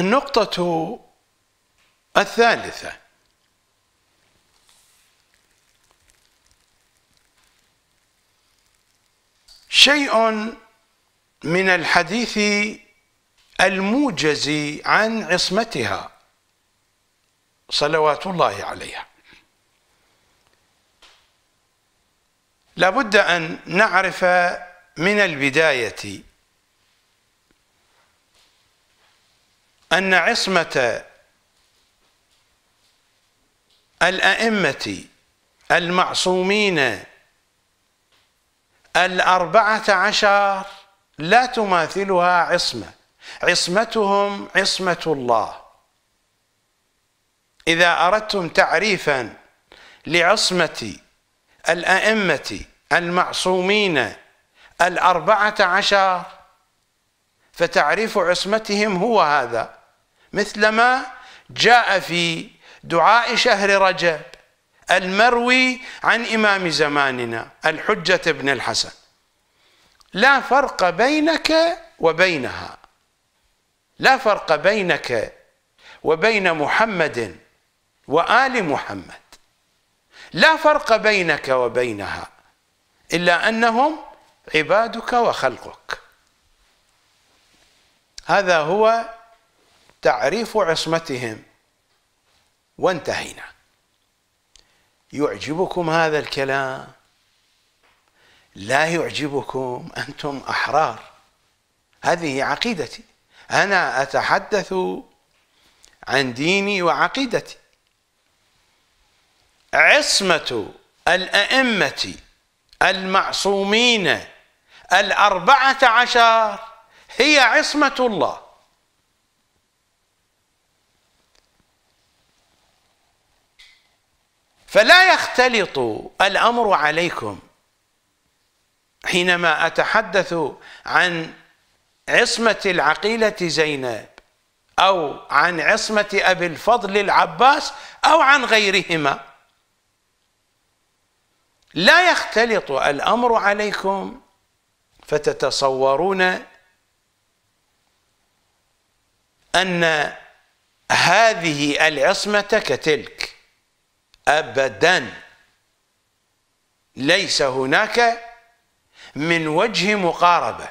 النقطة الثالثة شيء من الحديث الموجز عن عصمتها صلوات الله عليها لابد أن نعرف من البداية أن عصمة الأئمة المعصومين الأربعة عشر لا تماثلها عصمة عصمتهم عصمة الله إذا أردتم تعريفا لعصمة الأئمة المعصومين الأربعة عشر فتعريف عصمتهم هو هذا مثلما جاء في دعاء شهر رجب المروي عن إمام زماننا الحجة بن الحسن لا فرق بينك وبينها لا فرق بينك وبين محمد وآل محمد لا فرق بينك وبينها إلا أنهم عبادك وخلقك هذا هو تعريف عصمتهم وانتهينا يعجبكم هذا الكلام لا يعجبكم انتم احرار هذه عقيدتي انا اتحدث عن ديني وعقيدتي عصمه الائمه المعصومين الاربعه عشر هي عصمه الله فلا يختلط الأمر عليكم حينما أتحدث عن عصمة العقيلة زينب أو عن عصمة أبي الفضل العباس أو عن غيرهما لا يختلط الأمر عليكم فتتصورون أن هذه العصمة كتلك أبدا ليس هناك من وجه مقاربة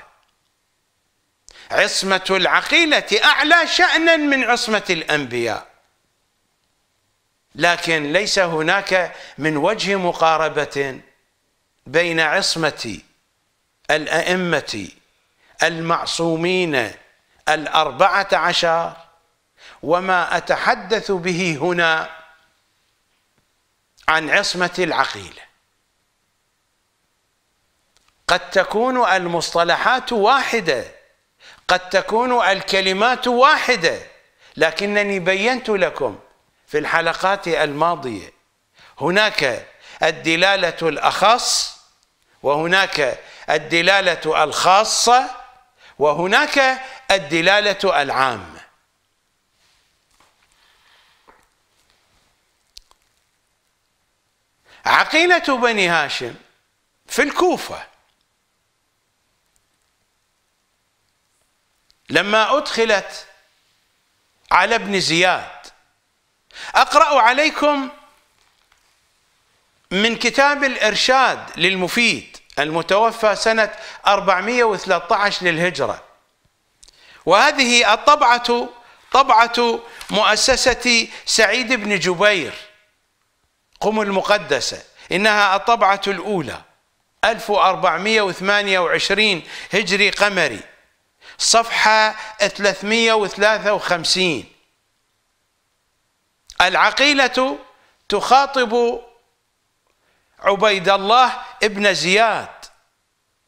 عصمة العقيلة أعلى شأنا من عصمة الأنبياء لكن ليس هناك من وجه مقاربة بين عصمة الأئمة المعصومين الأربعة عشر وما أتحدث به هنا عن عصمة العقيلة قد تكون المصطلحات واحدة قد تكون الكلمات واحدة لكنني بينت لكم في الحلقات الماضية هناك الدلالة الأخص وهناك الدلالة الخاصة وهناك الدلالة العامة عقيلة بني هاشم في الكوفة لما أدخلت على ابن زياد أقرأ عليكم من كتاب الإرشاد للمفيد المتوفى سنة 413 للهجرة وهذه الطبعة طبعة مؤسسة سعيد بن جبير قم المقدسة إنها الطبعة الأولى 1428 هجري قمري صفحة 353 العقيلة تخاطب عبيد الله ابن زياد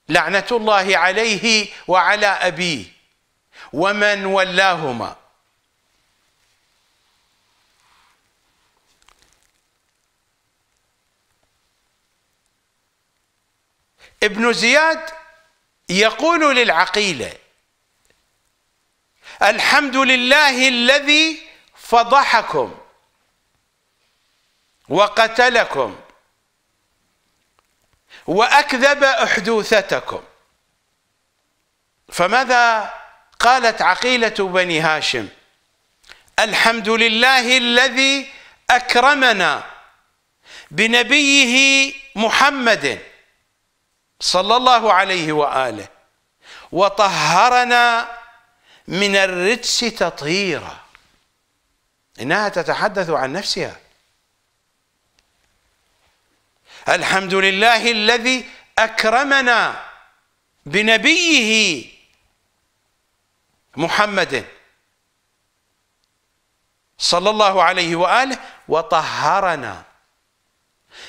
لعنة الله عليه وعلى أبيه ومن ولاهما ابن زياد يقول للعقيله الحمد لله الذي فضحكم وقتلكم واكذب احدوثتكم فماذا قالت عقيله بني هاشم الحمد لله الذي اكرمنا بنبيه محمد صلى الله عليه واله وطهرنا من الرجس تطهيرا انها تتحدث عن نفسها الحمد لله الذي اكرمنا بنبيه محمد صلى الله عليه واله وطهرنا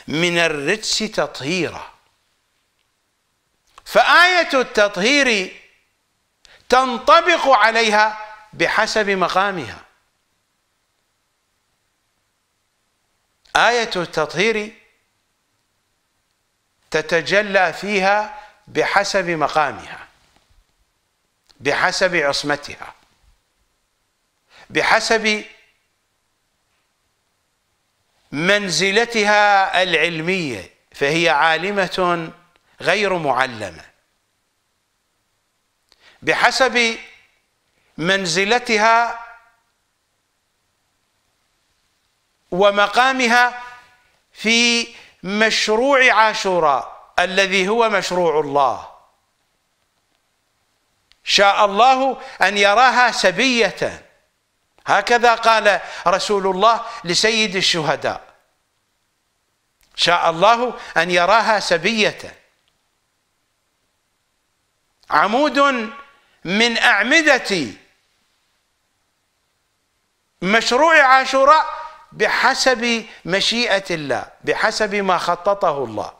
من الرجس تطهيرا فآية التطهير تنطبق عليها بحسب مقامها آية التطهير تتجلى فيها بحسب مقامها بحسب عصمتها بحسب منزلتها العلمية فهي عالمة غير معلمه بحسب منزلتها ومقامها في مشروع عاشوراء الذي هو مشروع الله شاء الله أن يراها سبية هكذا قال رسول الله لسيد الشهداء شاء الله أن يراها سبية عمود من أعمدة مشروع عاشوراء بحسب مشيئة الله بحسب ما خططه الله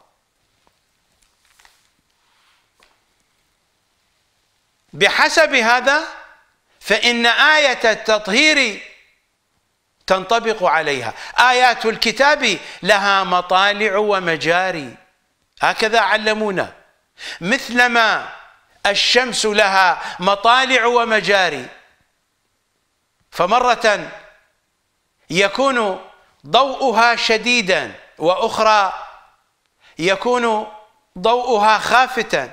بحسب هذا فإن آية التطهير تنطبق عليها آيات الكتاب لها مطالع ومجاري هكذا علمونا مثلما الشمس لها مطالع ومجاري فمرة يكون ضوءها شديدا وأخرى يكون ضوءها خافتا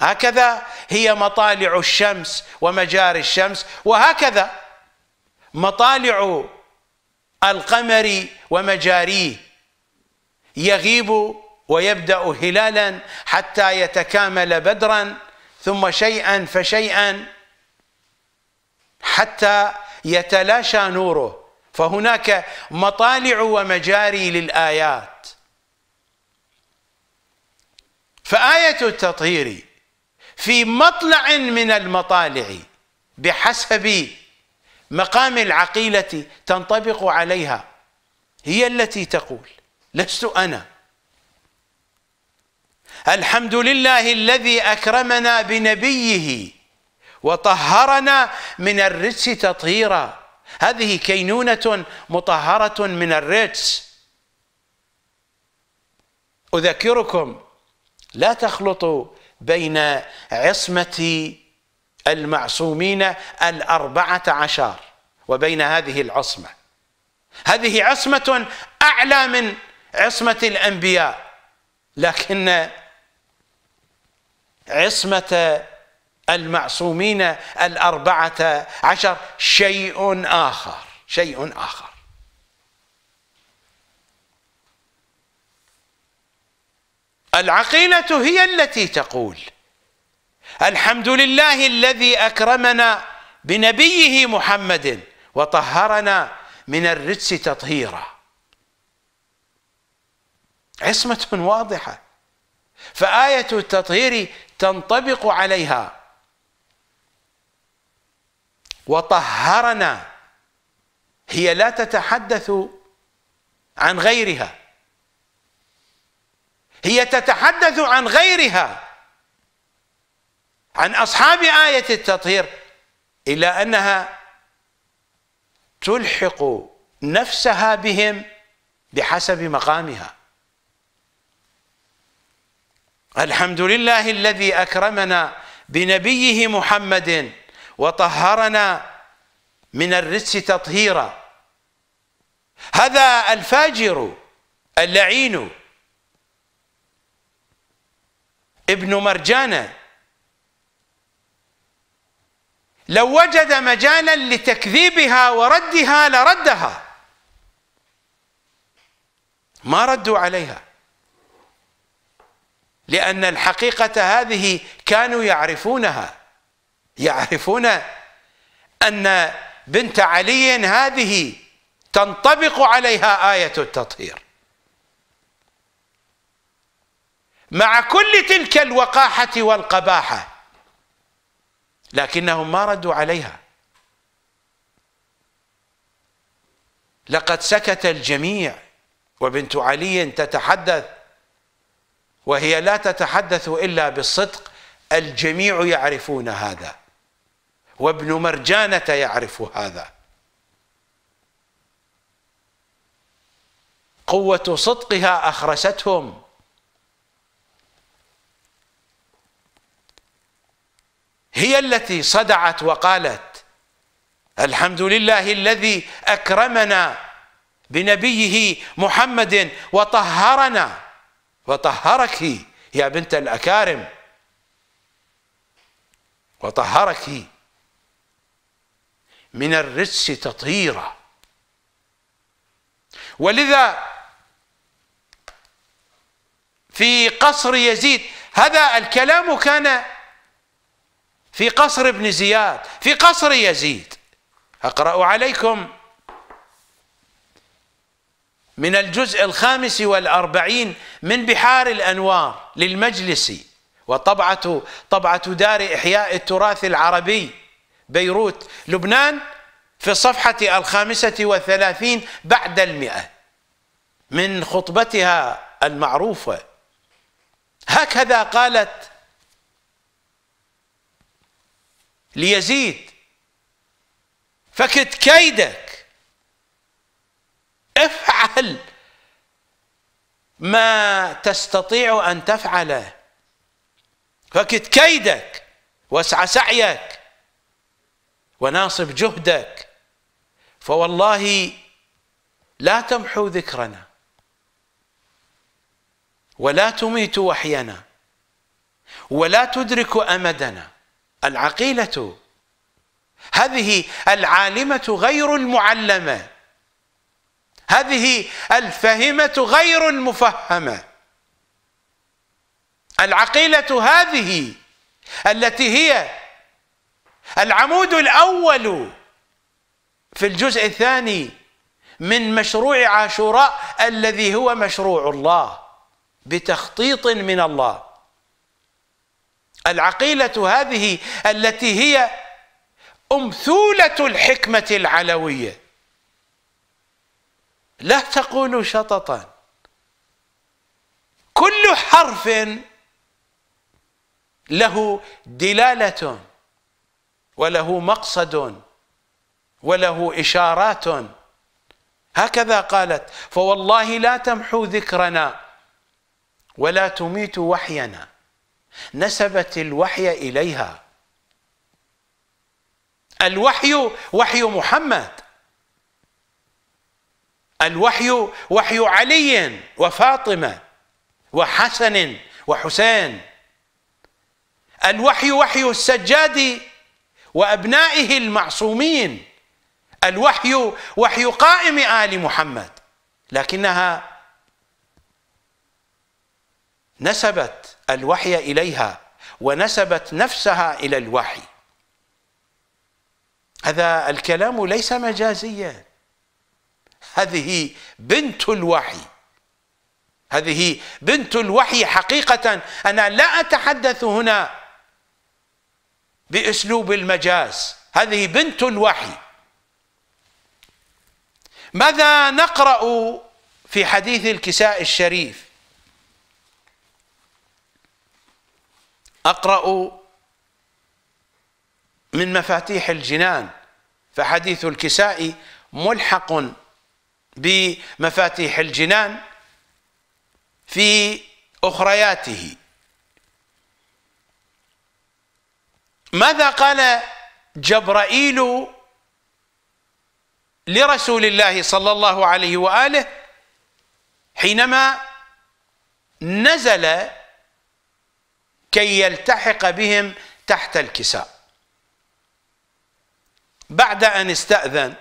هكذا هي مطالع الشمس ومجاري الشمس وهكذا مطالع القمر ومجاريه يغيب ويبدا هلالا حتى يتكامل بدرا ثم شيئا فشيئا حتى يتلاشى نوره فهناك مطالع ومجاري للايات فآية التطهير في مطلع من المطالع بحسب مقام العقيلة تنطبق عليها هي التي تقول لست أنا الحمد لله الذي أكرمنا بنبيه وطهرنا من الرجس تطهيرا هذه كينونة مطهرة من الرجس أذكركم لا تخلطوا بين عصمة المعصومين الأربعة عشر وبين هذه العصمة هذه عصمة أعلى من عصمة الأنبياء لكن عصمة المعصومين الأربعة عشر شيء آخر شيء آخر العقيلة هي التي تقول الحمد لله الذي أكرمنا بنبيه محمد وطهرنا من الرجس تطهيرا عصمة واضحة فآية التطهير تنطبق عليها وطهرنا هي لا تتحدث عن غيرها هي تتحدث عن غيرها عن أصحاب آية التطهير إلا أنها تلحق نفسها بهم بحسب مقامها الحمد لله الذي أكرمنا بنبيه محمد وطهرنا من الرجس تطهيرا هذا الفاجر اللعين ابن مرجانه لو وجد مجالا لتكذيبها وردها لردها ما ردوا عليها لأن الحقيقة هذه كانوا يعرفونها يعرفون أن بنت علي هذه تنطبق عليها آية التطهير مع كل تلك الوقاحة والقباحة لكنهم ما ردوا عليها لقد سكت الجميع وبنت علي تتحدث وهي لا تتحدث إلا بالصدق الجميع يعرفون هذا وابن مرجانة يعرف هذا قوة صدقها أخرستهم هي التي صدعت وقالت الحمد لله الذي أكرمنا بنبيه محمد وطهرنا وطهرك يا بنت الأكارم وطهرك من الرجس تطهيرا ولذا في قصر يزيد هذا الكلام كان في قصر ابن زياد في قصر يزيد أقرأ عليكم من الجزء الخامس والأربعين من بحار الأنوار للمجلس وطبعة طبعة دار إحياء التراث العربي بيروت لبنان في الصفحة الخامسة والثلاثين بعد المئة من خطبتها المعروفة هكذا قالت ليزيد فكت كيدك افعل ما تستطيع أن تفعله فكت كيدك واسع سعيك وناصب جهدك فوالله لا تمحو ذكرنا ولا تميت وحينا ولا تدرك امدنا العقيله هذه العالمه غير المعلمه هذه الفهمة غير المفهمة العقيلة هذه التي هي العمود الأول في الجزء الثاني من مشروع عاشوراء الذي هو مشروع الله بتخطيط من الله العقيلة هذه التي هي أمثولة الحكمة العلوية لا تقولوا شططا كل حرف له دلاله وله مقصد وله اشارات هكذا قالت فوالله لا تمحو ذكرنا ولا تميت وحينا نسبت الوحي اليها الوحي وحي محمد الوحي وحي علي وفاطمة وحسن وحسين الوحي وحي السجاد وأبنائه المعصومين الوحي وحي قائم آل محمد لكنها نسبت الوحي إليها ونسبت نفسها إلى الوحي هذا الكلام ليس مجازيا هذه بنت الوحي هذه بنت الوحي حقيقة أنا لا أتحدث هنا بأسلوب المجاز هذه بنت الوحي ماذا نقرأ في حديث الكساء الشريف أقرأ من مفاتيح الجنان فحديث الكساء ملحق بمفاتيح الجنان في أخرياته ماذا قال جبرائيل لرسول الله صلى الله عليه وآله حينما نزل كي يلتحق بهم تحت الكساء بعد أن استأذن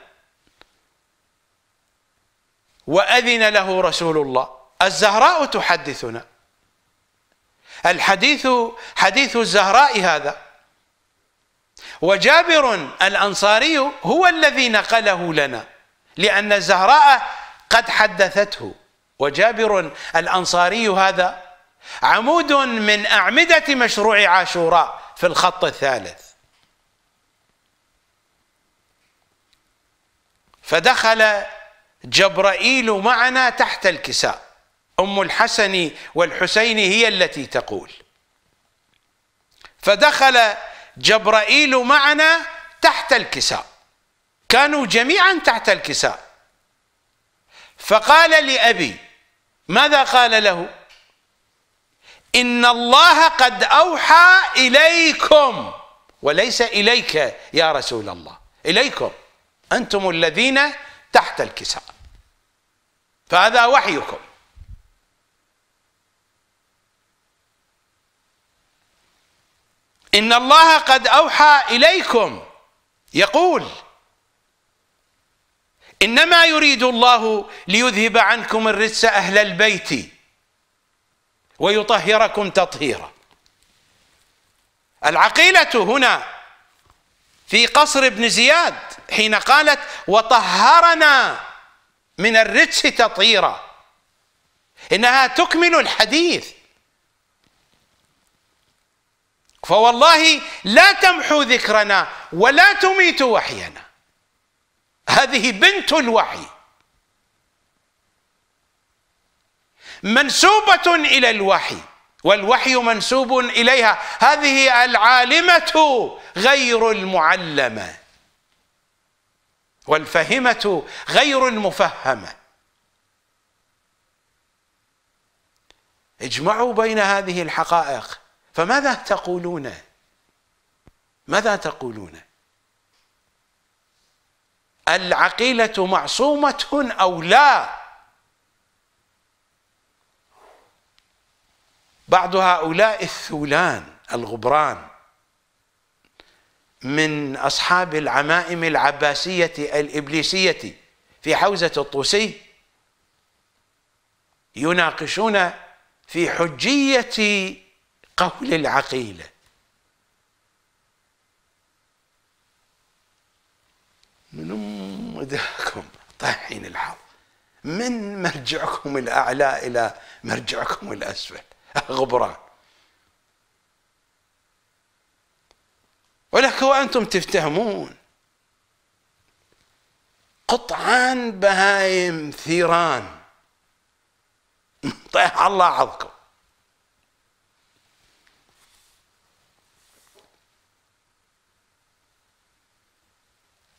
وأذن له رسول الله الزهراء تحدثنا الحديث حديث الزهراء هذا وجابر الأنصاري هو الذي نقله لنا لأن الزهراء قد حدثته وجابر الأنصاري هذا عمود من أعمدة مشروع عاشوراء في الخط الثالث فدخل جبرائيل معنا تحت الكساء أم الحسن والحسين هي التي تقول فدخل جبرائيل معنا تحت الكساء كانوا جميعا تحت الكساء فقال لأبي ماذا قال له إن الله قد أوحى إليكم وليس إليك يا رسول الله إليكم أنتم الذين تحت الكساء فهذا وحيكم إن الله قد أوحى إليكم يقول إنما يريد الله ليذهب عنكم الرجس أهل البيت ويطهركم تطهيرا العقيلة هنا في قصر ابن زياد حين قالت وطهرنا من الرجس تطهيرا انها تكمل الحديث فوالله لا تمحو ذكرنا ولا تميت وحينا هذه بنت الوحي منسوبه الى الوحي والوحي منسوب اليها هذه العالمه غير المعلمه والفهمه غير المفهمه اجمعوا بين هذه الحقائق فماذا تقولون ماذا تقولون العقيله معصومه او لا بعض هؤلاء الثولان الغبران من أصحاب العمائم العباسية الإبليسية في حوزة الطوسي يناقشون في حجية قول العقيله من مدهكم طاحين الحظ من مرجعكم الأعلى إلى مرجعكم الأسفل غبران ولك وأنتم تفتهمون قطعان بهايم ثيران طيح الله عظكم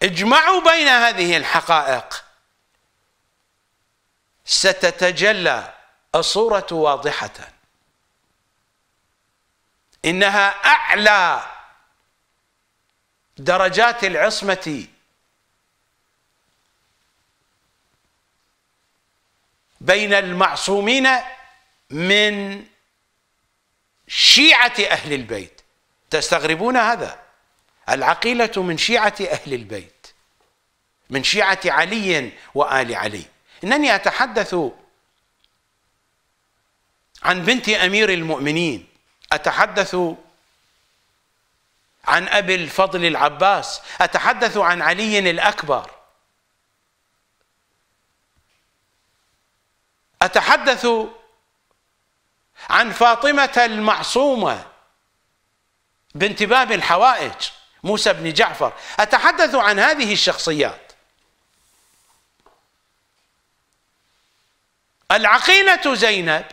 اجمعوا بين هذه الحقائق ستتجلى الصورة واضحة إنها أعلى درجات العصمة بين المعصومين من شيعة أهل البيت تستغربون هذا العقيلة من شيعة أهل البيت من شيعة علي وآل علي إنني أتحدث عن بنت أمير المؤمنين أتحدث عن أبي الفضل العباس أتحدث عن علي الأكبر أتحدث عن فاطمة المعصومة بنت باب الحوائج موسى بن جعفر أتحدث عن هذه الشخصيات العقيلة زينب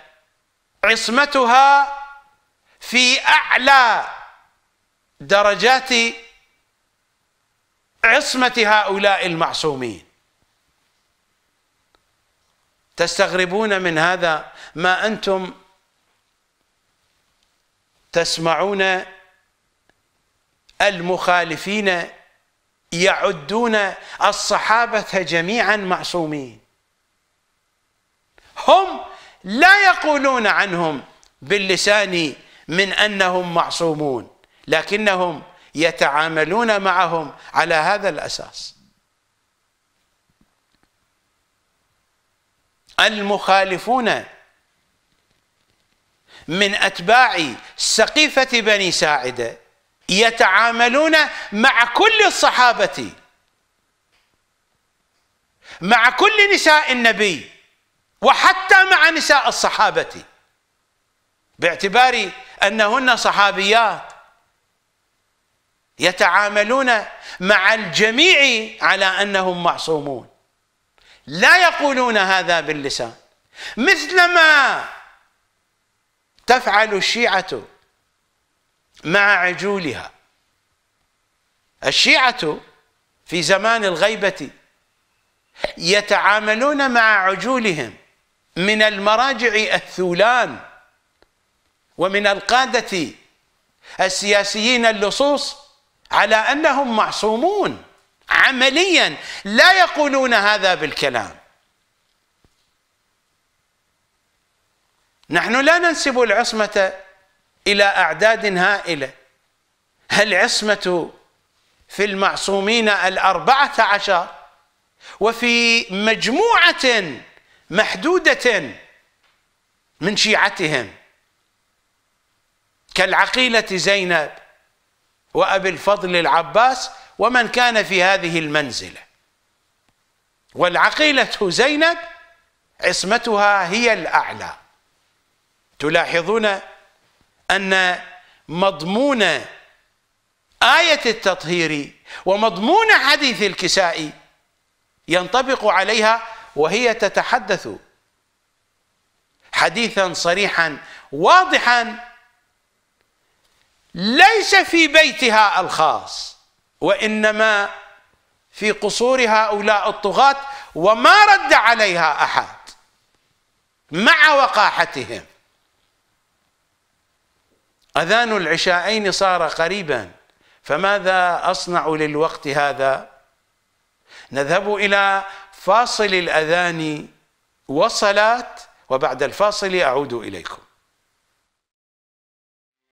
عصمتها في اعلى درجات عصمه هؤلاء المعصومين تستغربون من هذا ما انتم تسمعون المخالفين يعدون الصحابه جميعا معصومين هم لا يقولون عنهم باللسان من انهم معصومون لكنهم يتعاملون معهم على هذا الاساس المخالفون من اتباع سقيفه بني ساعده يتعاملون مع كل الصحابه مع كل نساء النبي وحتى مع نساء الصحابه باعتبار أنهن صحابيات يتعاملون مع الجميع على أنهم معصومون لا يقولون هذا باللسان مثلما تفعل الشيعة مع عجولها الشيعة في زمان الغيبة يتعاملون مع عجولهم من المراجع الثولان ومن القادة السياسيين اللصوص على أنهم معصومون عمليا لا يقولون هذا بالكلام نحن لا ننسب العصمة إلى أعداد هائلة العصمة في المعصومين الأربعة عشر وفي مجموعة محدودة من شيعتهم كالعقيلة زينب وأبي الفضل العباس ومن كان في هذه المنزلة والعقيلة زينب عصمتها هي الأعلى تلاحظون أن مضمون آية التطهير ومضمون حديث الكساء ينطبق عليها وهي تتحدث حديثا صريحا واضحا ليس في بيتها الخاص وانما في قصور هؤلاء الطغاة وما رد عليها احد مع وقاحتهم اذان العشاءين صار قريبا فماذا اصنع للوقت هذا نذهب الى فاصل الاذان وصلات وبعد الفاصل اعود اليكم